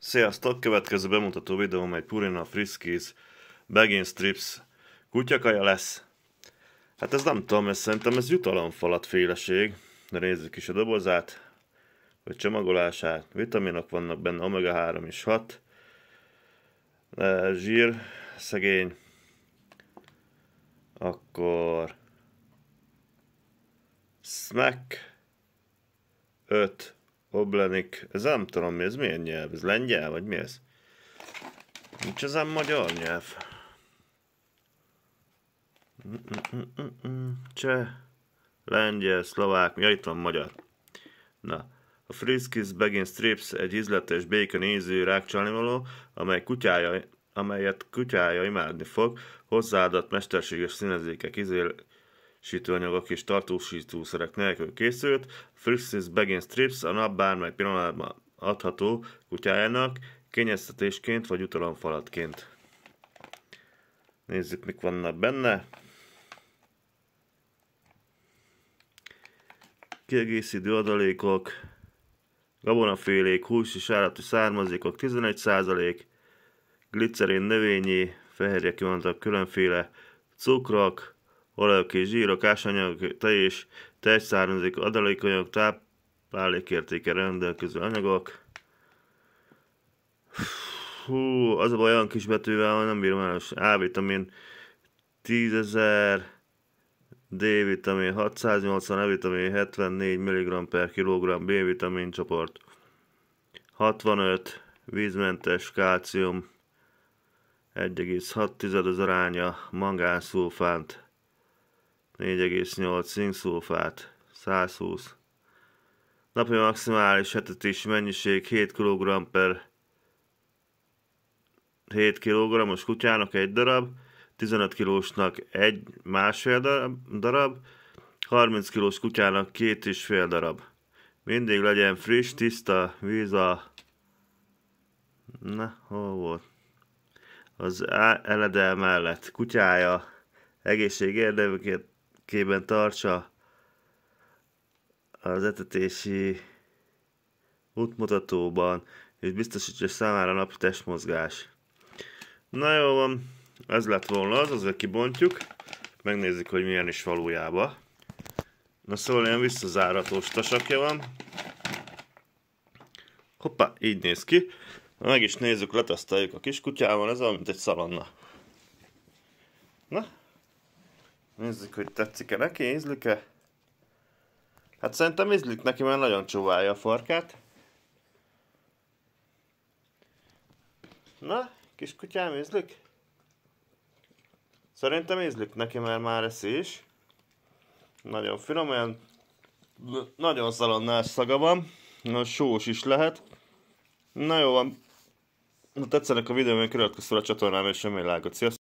Sziasztok! Következő bemutató videóm egy Purina Friskies Begin Strips kutyakaja lesz. Hát ez nem tudom, ez szerintem ez jutalomfalat féleség. De nézzük is a dobozát, vagy csomagolását. Vitaminok vannak benne, omega 3 és 6. zsír, szegény. Akkor... Snack. 5 Oblenik, ez nem tudom mi, ez milyen nyelv, ez lengyel, vagy mi ez? Nincs nem magyar nyelv. Cseh, lengyel, szlovák, ja itt van magyar. Na, a Friskis Begin Strips egy ízletes békön rákcsalni való, amely kutyája, amelyet kutyája imádni fog, hozzáadott mesterséges színezékek ízél, sütőanyagok és tartósítószerek nélkül készült, Frixi's Begin Strips a nap bármely pillanatban adható kutyájának, kényeztetésként vagy utalomfalatként. Nézzük, mik vannak benne. Kiegészítő adalékok, gabonafélék, hús és állati származékok 11%, glicerin növényi, fehérje kivontak különféle cukrok olajok és zsírok, ásanyag, tej és tej származik, adalékonyok, táplálékértéke rendelkező anyagok. Hú, az a baj olyan kis betűvel, hogy nem bírom el, A-vitamin 10.000, D-vitamin 680, E-vitamin 74 mg per kg, B-vitamin csoport 65, vízmentes kálcium 1,6 az aránya, mangánszulfánt 4,8 szinkszulfát, 120. Napi maximális hetetés mennyiség 7 kg per 7 kg-os kutyának egy darab, 15 kilósnak egy másfél darab, 30 kilós kutyának két és fél darab. Mindig legyen friss, tiszta víz a... Na, hol volt? Az eledel mellett. Kutyája egészség érdekét kében tartsa az etetési útmutatóban, és biztosítja számára napi testmozgás. Na jó van, ez lett volna az, azért kibontjuk, megnézzük, hogy milyen is valójában. Na szóval ilyen visszazáratós tasakja van. Hoppá, így néz ki. Na, meg is nézzük, leteszteljük a kiskutyával, ez olyan, mint egy szalonna. Na, Nézzük, hogy tetszik-e neki, ízlik-e. Hát szerintem ízlik neki, mert nagyon csóválja a farkát. Na, kis kutyám ízlik? Szerintem ízlik neki, mert már eszi is. Nagyon finom, olyan nagyon szalonnás szaga van. Na, sós is lehet. Na jó van. Ha tetszenek a videó, mert a csatornám és semmi lágot. Sziasztok!